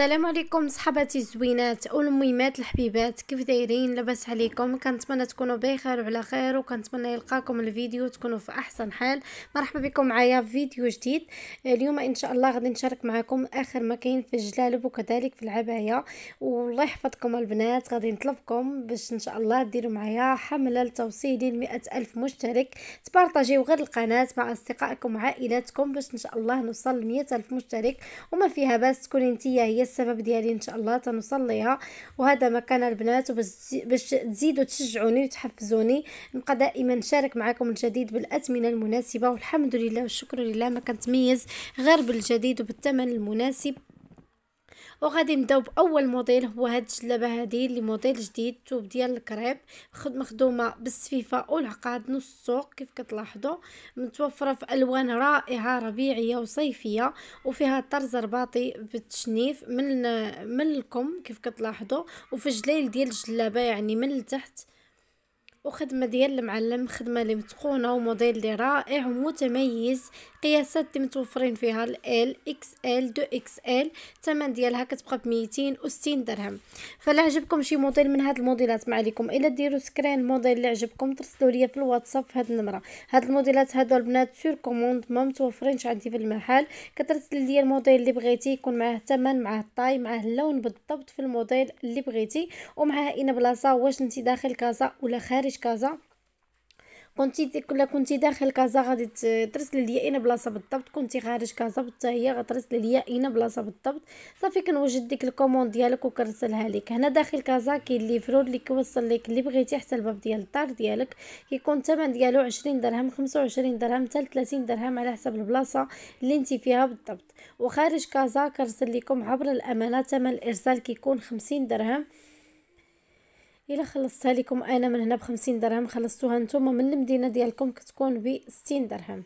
السلام عليكم صحباتي الزوينات والميمات الحبيبات كيف دايرين لاباس عليكم كنتمنى تكونوا بخير وعلى خير وكنتمنى يلقاكم الفيديو تكونوا في احسن حال مرحبا بكم معايا في فيديو جديد اليوم ان شاء الله غادي نشارك معكم اخر ما كاين في الجلالب وكذلك في العبايه والله يحفظكم البنات غادي نطلبكم باش ان شاء الله ديروا معايا حمله لتوصيل ل ألف مشترك تبارطاجيو غير القناه مع اصدقائكم وعائلاتكم باش ان شاء الله نوصل ل ألف مشترك وما فيها باس تكوني انت هي السبب ديالي ان شاء الله تنوصل ليها وهذا ما كان البنات باش تزيدوا تشجعوني وتحفزوني نبقى دائما نشارك معكم الجديد بالاثمنه المناسبه والحمد لله والشكر لله ما كنتميز غير بالجديد وبالثمن المناسب وغادي نبداو باول موديل هو هاد الجلابه هادي اللي موديل جديد توب ديال الكريب مخدومه بالسفيفه والعقاد نص السوق كيف كتلاحظوا متوفره في الوان رائعه ربيعيه وصيفيه وفيها طرز رباطي بالتشنيف من من الكم كيف كتلاحظوا وفي الجليل ديال الجلابه يعني من التحت وخدمه ديال المعلم خدمه اللي متقونه وموديل اللي رائع ومتميز قياسات اللي متوفرين فيها ال اكس ال دو اكس ال الثمن ديالها كتبقى ب 260 درهم فلا عجبكم شي موديل من هاد الموديلات ما عليكم الا ديروا سكرين الموديل اللي عجبكم ترسلوا ليا في الواتساب في هاد النمره هاد الموديلات هادو البنات سور كوموند ما متوفرينش عندي في المحل كترسل ليا الموديل اللي بغيتي يكون معاه الثمن معاه الطاي معاه اللون بالضبط في الموديل اللي بغيتي ومعاه اين بلاصه واش انت داخل كازا ولا خارج كازا كنتي كلا كنتي داخل كازا غادي ترسل ليا اين بلاصه بالضبط كنتي خارج كازا حتى هي غترسل ليا اين بلاصه بالضبط صافي كنوجد ديك الكوموند ديالك وكنرسلها لك هنا داخل كازا كاين ليفرور اللي كيوصل لك اللي بغيتي حتى الباب ديال الدار ديالك كيكون الثمن ديالو 20 درهم 25 درهم حتى 30 درهم على حسب البلاصه اللي انت فيها بالضبط وخارج كازا كنرسل لكم عبر الامانه ثمن الارسال كيكون 50 درهم الا خلصتها لكم انا من هنا بخمسين درهم خلصتوها نتوما من المدينه ديالكم كتكون بستين درهم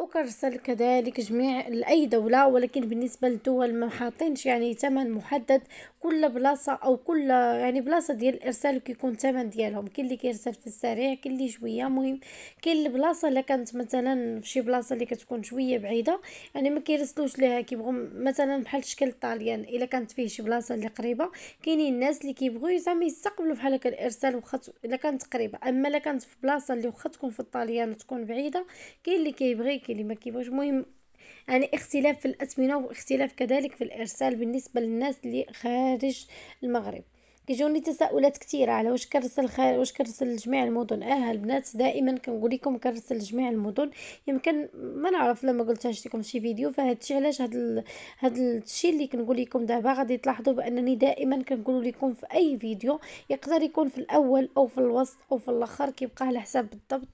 وكرسل كذلك جميع لأي دولة ولكن بالنسبة للدول ما حاطينش يعني ثمن محدد كل بلاصة أو كل يعني بلاصة ديال الإرسال كيكون الثمن ديالهم كاين اللي كيرسل في السريع كاين اللي شوية مهم كاين البلاصة اللي كانت مثلا في شي بلاصة اللي كتكون شوية بعيدة يعني ما كيرسلوش ليها كيبغوا مثلا بحال شكل طاليان إلا كانت فيه شي بلاصة اللي قريبة كاينين الناس اللي كيبغوا زعما يستقبلوا بحال هكا الإرسال واخا إلا كانت قريبة أما إلا كانت في بلاصة اللي واخا تكون في الطاليان وتكون بعيدة كاين اللي كيبغي اللي ما كيبغيوش المهم يعني اختلاف في الأثمنة واختلاف كذلك في الإرسال بالنسبة للناس اللي خارج المغرب كيجوني تساؤلات كثيره على واش كنرسل واش كنرسل لجميع المدن اه البنات دائما كنقول لكم كنرسل لجميع المدن يمكن ما نعرف لما قلتهاش لكم شي فيديو فهادشي علاش هاد هاد الشيء اللي كنقول لكم دابا غادي تلاحظوا بانني دائما كنقول لكم في اي فيديو يقدر يكون في الاول او في الوسط او في الاخر كيبقى على حساب بالضبط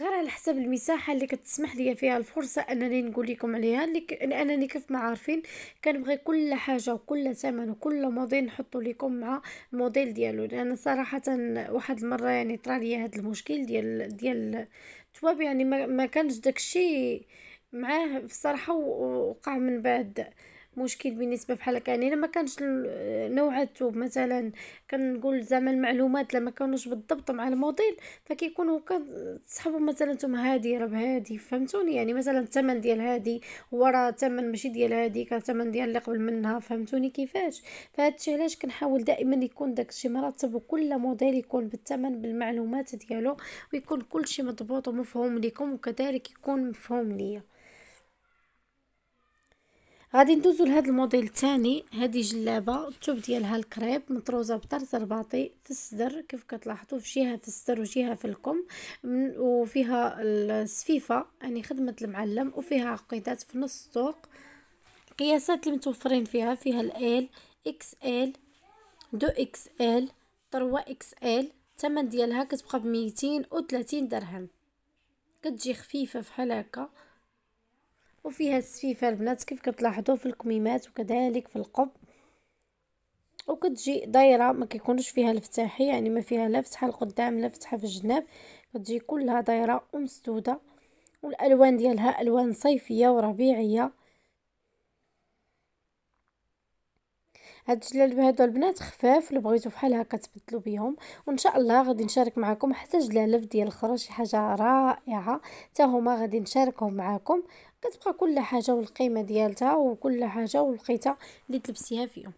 غير على حسب المساحه اللي كتسمح لي فيها الفرصه انني نقول لكم عليها لانني كيف ما عارفين كنبغي كل حاجه وكل ثمن وكل موديل نحطو لكم مع الموديل ديالو لان صراحه واحد المره يعني طرا لي هذا المشكل ديال ديال تواب يعني ما, ما كانش داكشي معاه بصراحه وقع من بعد مشكل بالنسبه بحال هكا يعني لما كانش نوع الثوب مثلا كنقول زعما المعلومات لما كانوش بالضبط مع الموديل فكيكونوا كتصحابوا مثلا نتوما هادي راه بهادي فهمتوني يعني مثلا الثمن ديال هادي هو راه الثمن ماشي ديال هادي كان الثمن ديال اللي قبل منها فهمتوني كيفاش فهادشي علاش كنحاول دائما يكون داكشي مرتب وكل موديل يكون بالثمن بالمعلومات ديالو ويكون كل شيء مضبوط ومفهوم ليكم وكذلك يكون مفهوم ليا غادي ندوزو لهذا الموديل الثاني هذه جلابه الثوب ديالها الكريب مطروزه بطرز رباطي في الصدر كيف كتلاحظوا في جهه في الصدر وجهه في الكم وفيها السفيفه يعني خدمه المعلم وفيها عقيدات في نص السوق القياسات اللي متوفرين فيها فيها ال اكس ال دو اكس ال 3 اكس ال الثمن ديالها كتبقى ب 230 درهم كتجي خفيفه فحال هكا وفيها السفيفة البنات كيف كتلاحظوا في الكميمات وكذلك في القب وكتجي دايره ما كيكونش فيها الفتاحي يعني ما فيها لا فتحه القدام لا فتحه في الجناب كتجي كلها دايره ومسدوده والالوان ديالها الوان صيفيه وربيعيه هاد الجلالب هادو البنات خفاف اللي بغيتو بحال هكا تبدلو بيهم وان شاء الله غادي نشارك معكم حتى جلالف ديال الخرا شي حاجه رائعه حتى هما غادي نشاركهم معكم كتبقى كل حاجه والقيمه ديالتها وكل حاجه والخيطه اللي تلبسيها فيهم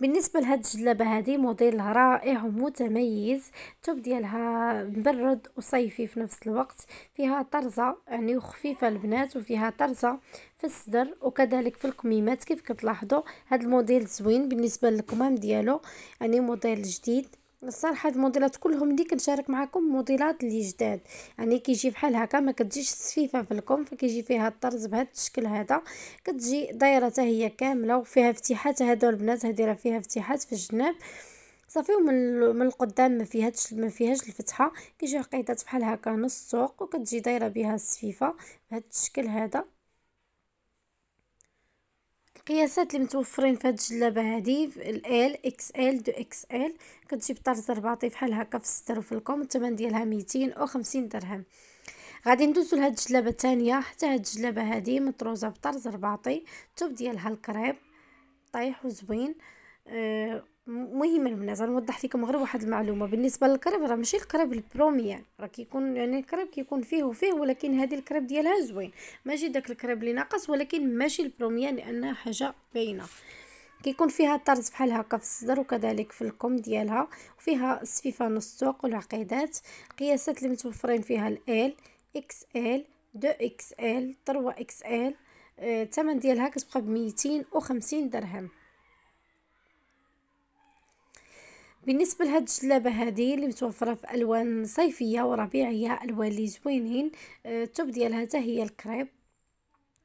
بالنسبه لهاد الجلابه هذه موديل رائع ومتميز التوب ديالها مبرد وصيفي في نفس الوقت فيها طرزه يعني خفيفه البنات وفيها طرزه في الصدر وكذلك في الكميمات كيف كتلاحظوا هاد الموديل زوين بالنسبه للكمام ديالو يعني موديل جديد الصراحه هاد الموديلات كلهم اللي كنشارك معكم موديلات اللي جداد يعني كيجي بحال هكا ما كتجيش سفيفه في الكم فكيجي فيها الطرز بهذا الشكل هذا كتجي دايره حتى هي كامله وفيها فتيحات هادو البنات هادي راه فيها فتيحات في الجناب صافي ومن من القدام ما فيهاش ما فيهاش الفتحه كيجيو عقيدات بحال هكا نص سوق وكتجي دايره بها السفيفه بهذا الشكل هذا القياسات اللي متوفرين في هاد الجلابه هادي ال اكس ال دو اكس ال كتجي بطرز رباطي بحال هكا في الستر وفي الكم الثمن ديالها ميتين أو خمسين درهم غادي ندوزو لهاد الجلابه الثانيه حتى هاد الجلابه هادي مطروزه بطرز رباطي الثوب ديالها الكريب طايح وزوين أه مهم من هنا نوضح لكم غير واحد المعلومه بالنسبه للكرب راه ماشي الكرب البرومي يعني راه كيكون يعني الكرب كيكون فيه وفيه ولكن هذه الكرب ديالها زوين ماشي داك الكرب اللي ناقص ولكن ماشي البروميان يعني لانها حاجه باينه كيكون فيها طرز بحال هكا في الصدر وكذلك في الكم ديالها وفيها السفيفه نص سوق والعقيدات قياسات اللي متوفرين فيها ال اكس ال 2 اكس ال 3 اكس ال آه، الثمن ديالها كتبقى ب 250 درهم بالنسبه لهاد الجلابه هادي اللي متوفره في الوان صيفيه وربيعيه الوان اللي زوينين آه، التوب ديالها تا هي الكريب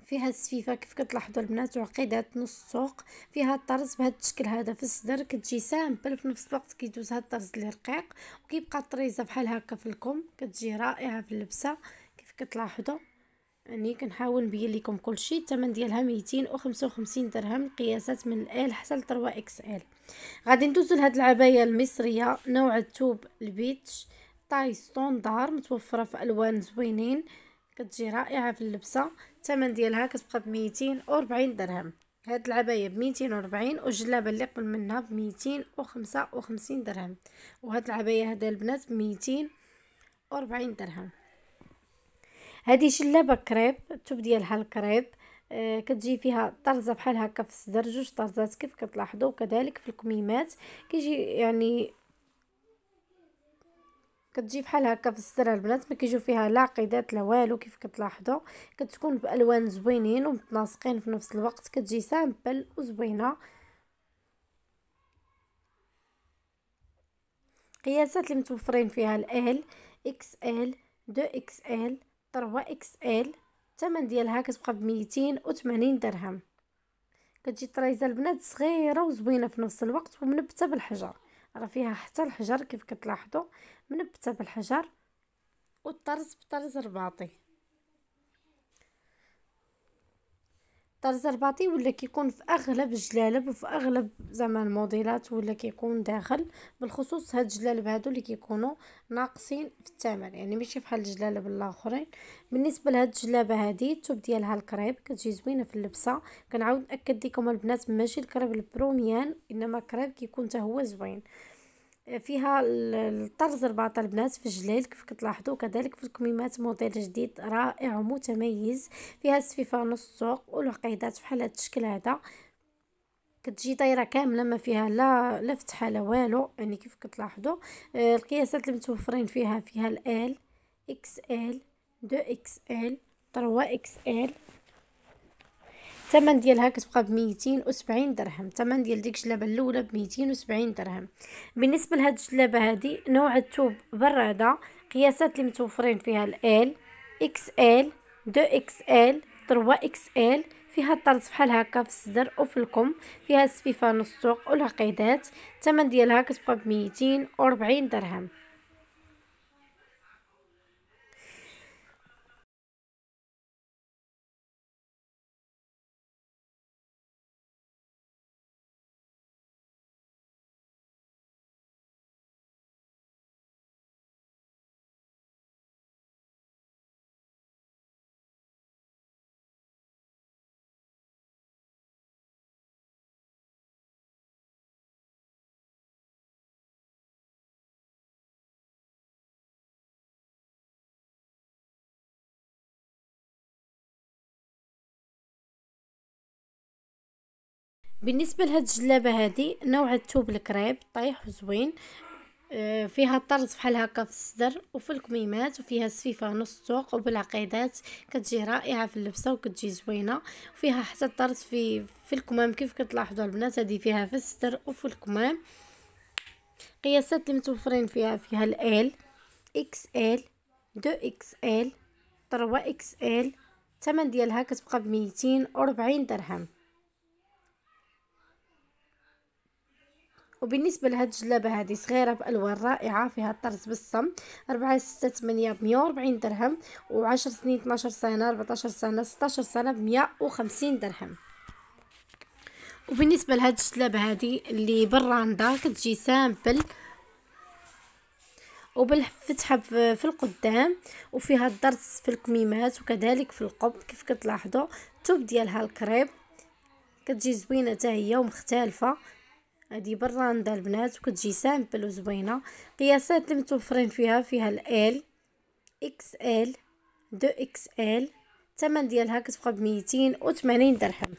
فيها السفيفه كيف كتلاحظوا البنات وعقيدات نص السوق فيها الطرز بهذا الشكل هذا في الصدر كتجي سامبل في نفس الوقت كيدوز هذا الطرز اللي رقيق وكيبقى طريزة بحال هكا في الكم كتجي رائعه في اللبسه كيف كتلاحظوا يعني كنحاول نبين لكم كلشي الثمن ديالها 255 درهم قياسات من ال حتى ل 3 اكس ال غادي ندوزو لهاد العبايه المصريه نوع التوب البيتش طاي ستوندار متوفره في الوان زوينين كتجي رائعه في اللبسه الثمن ديالها كتبقى ب 240 درهم هاد العبايه ب 240 والجلابه اللي قبل منها ب 255 درهم وهاد العبايه هذا البنات ب 240 درهم هذه جلابه كريب التوب ديالها الكريب آه، كتجي فيها طرزه بحال هكا في الصدر جوج طرزات كيف كتلاحظوا وكذلك في الكميمات كيجي يعني كتجي بحال هكا في الصدر البنات ما كيجيو فيها لا قيدات لا والو كيف كتلاحظوا كتكون بالوان زوينين ومتناسقين في نفس الوقت كتجي سامبل وزوينه قياسات اللي متوفرين فيها ال اكس ال دو اكس ال طروة اكس ال الثمن ديالها كتبقى بميتين وثمانين درهم كتجي طريزه البنات صغيره وزوينه في نفس الوقت ومنبته بالحجر راه فيها حتى الحجر كيف كتلاحظوا منبته بالحجر والطرز بطرز رباطي طرز الرباطي ولا كيكون في اغلب الجلالب وفي اغلب زعما الموديلات ولا كيكون داخل بالخصوص هاد الجلالب هادو اللي كيكونوا ناقصين في الثمن يعني ماشي بحال الجلالب الاخرين بالنسبه لهاد الجلابه هادي الثوب ديالها الكريب كتجي زوينه في اللبسه كنعاود ناكد لكم البنات ماشي الكريب البروميان انما كريب كيكون حتى هو زوين فيها الطرز رباط البنات في الجلال كيف كتلاحظوا وكذلك في الكميمات موديل جديد رائع ومتميز فيها السفيفه نص السوق والعقيدات بحال هذا الشكل هذا كتجي دايره كامله ما فيها لا لا فتحه لا والو يعني كيف كتلاحظوا آه، القياسات المتوفرين فيها فيها الال اكس ال 2 اكس ال 3 اكس ال الثمن ديالها كتبقى بميتين وسبعين درهم الثمن ديال ديك الجلابه الاولى بميتين وسبعين درهم بالنسبه لهاد الجلابه هادي نوع الثوب براده قياسات اللي متوفرين فيها ال اكس ال دو اكس ال 3 اكس ال فيها الطرز بحال هكا في الصدر وفي الكم فيها السفيفه نص سوق والعقيدات الثمن ديالها كتبقى ب 240 درهم بالنسبه لهاد الجلابه هادي نوع الثوب الكريب طايح وزوين آه، فيها طرز بحال هكا في الصدر وفي الكميمات وفيها سفيفه نص طوق وبالعقيدات كتجي رائعه في اللبسه وكتجي زوينه وفيها حتى طرز في في الكمام كيف كتلاحظوا البنات هذه فيها في الصدر وفي الكمام قياسات اللي متوفرين فيها فيها ال اكس ال دو اكس ال 3 اكس ال الثمن ديالها كتبقى ب 240 درهم وبالنسبه لهاد الجلابه هذه صغيره بالوان رائعه فيها الطرز بالصم 4 6 8 ب 140 درهم و10 سنين 12 سنه 14 سنه 16 سنه ب 150 درهم وبالنسبه لهاد الجلابه هذه اللي بالراندا كتجي سامبل وبالفتحه في القدام وفيها الضرس في الكميمات وكذلك في القب كيف كتلاحظوا الثوب ديالها الكريب كتجي زوينه حتى هي ومختلفه هذه براندا البنات وكتجي سامبل وزوينه قياسات اللي متوفرين فيها فيها ال اكس ال دو اكس ال الثمن ديالها كتبقى ب 280 درهم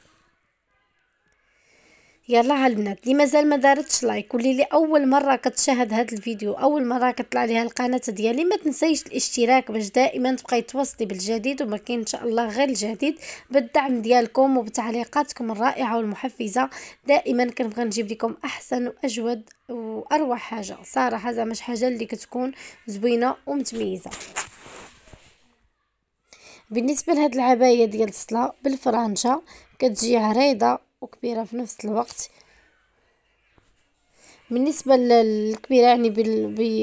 يلا البنات اللي مازال ما دارتش لايك واللي اول مره كتشاهد هذا الفيديو اول مره كطلع ليها القناه ديالي ما تنسيش الاشتراك باش دائما تبقاي توصلي بالجديد وما كاين ان شاء الله غير الجديد بالدعم ديالكم وبتعليقاتكم الرائعه والمحفزه دائما كنبغي نجيب لكم احسن واجود واروع حاجه صراحه زعما شي حاجه اللي كتكون زوينه ومتميزه بالنسبه لهاد العبايه ديال الصلاه بالفرنشه كتجي عريضه وكبيرة في نفس الوقت بالنسبة للكبيرة يعني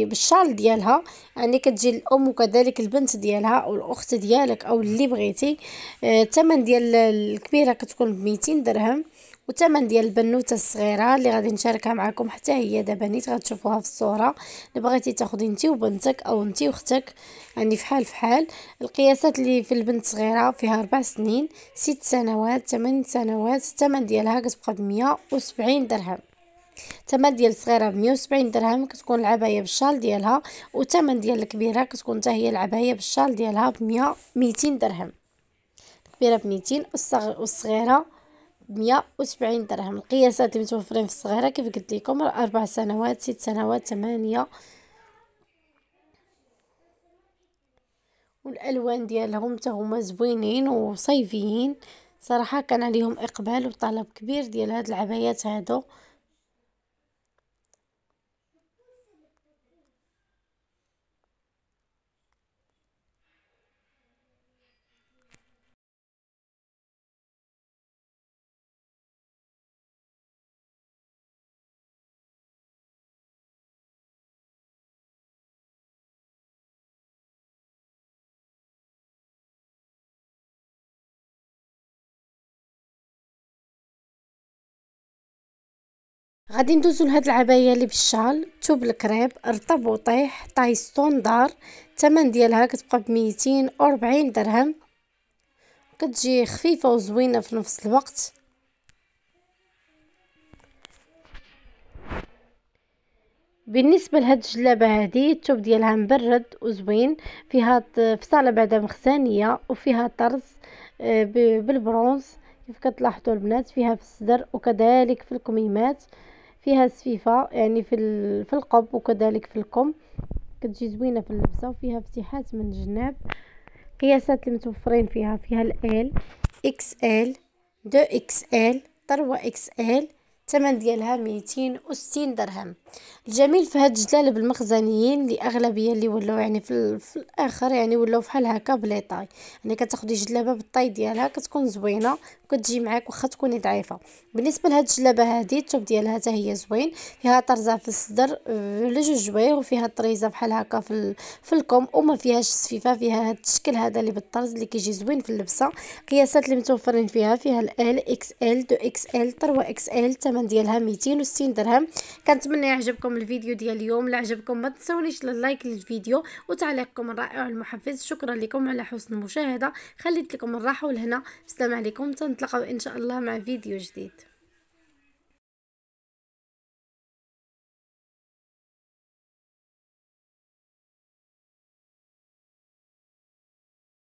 بالشال ديالها يعني كتجي الأم وكذلك البنت ديالها أو الأخت ديالك أو اللي بغيتي آه، الثمن ديال الكبيرة كتكون بميتين درهم والثمن ديال البنوته الصغيره اللي غادي نشاركها معكم حتى هي دابا نيت غتشوفوها في الصوره اللي بغيتي تاخدي انت وبنتك او انت واختك يعني في حال في حال القياسات اللي في البنت صغيره فيها 4 سنين 6 سنوات 8 سنوات الثمن ديالها كتبقى ب 170 درهم الثمن ديال الصغيره ب 170 درهم كتكون العبايه بالشال ديالها والثمن ديال الكبيره كتكون حتى هي العبايه بالشال ديالها ب 100 200 درهم الكبيره ب 200 والصغيره بمية وسبعين درهم القياسات اللي متوفرين في الصغيرة كيف قلت لكم أربع سنوات ست سنوات ثمانية والالوان ديالهم حتى هما زوينين وصيفيين صراحه كان عليهم اقبال وطلب كبير ديال هاد العبايات هادو غادي ندوزو لهاد العبايه اللي بالشال توب الكريب رطب وطيح طاي ستوندار الثمن ديالها كتبقى ب 240 درهم كتجي خفيفه وزوينه في نفس الوقت بالنسبه لهاد الجلابه هادي التوب ديالها مبرد وزوين فيها فصاله بعدا مخزانيه وفيها طرز آه، بالبرونز كيف كتلاحظوا البنات فيها في الصدر وكذلك في الكميمات فيها سفيفة يعني في, في القب وكذلك في الكم كتجي زوينة في اللبسة وفيها فتيحات من الجناب قياسات المتوفرين فيها فيها ال اكس ال دو اكس ال 3 اكس ال الثمن ديالها ميتين درهم الجميل في هاد الجلالب المخزنيين اللي اغلبيه اللي ولاو يعني في, في الاخر يعني ولاو فحال هكا طاي يعني كتاخدي جلابه بالطاي ديالها كتكون زوينه كتجي معاك واخا تكوني ضعيفه بالنسبه لهاد الجلابه هادي الثوب ديالها حتى هي زوين فيها طرزه في الصدر آه، لجوج جواير وفيها طريزه بحال هكا في ال... في الكم وما فيهاش سفيفه فيها هاد الشكل هذا اللي بالطرز اللي كيجي زوين في اللبسه قياسات اللي متوفرين فيها فيها ال اكس ال دو اكس ال 3 اكس ال الثمن ديالها 260 درهم كنتمنى يعجبكم الفيديو ديال اليوم الا عجبكم ما تنساونيش اللايك للفيديو وتعليقكم الرائع والمحفز شكرا لكم على حسن المشاهده خليت لكم الراحه والهنا السلام عليكم تنت نتلقاو ان شاء الله مع فيديو جديد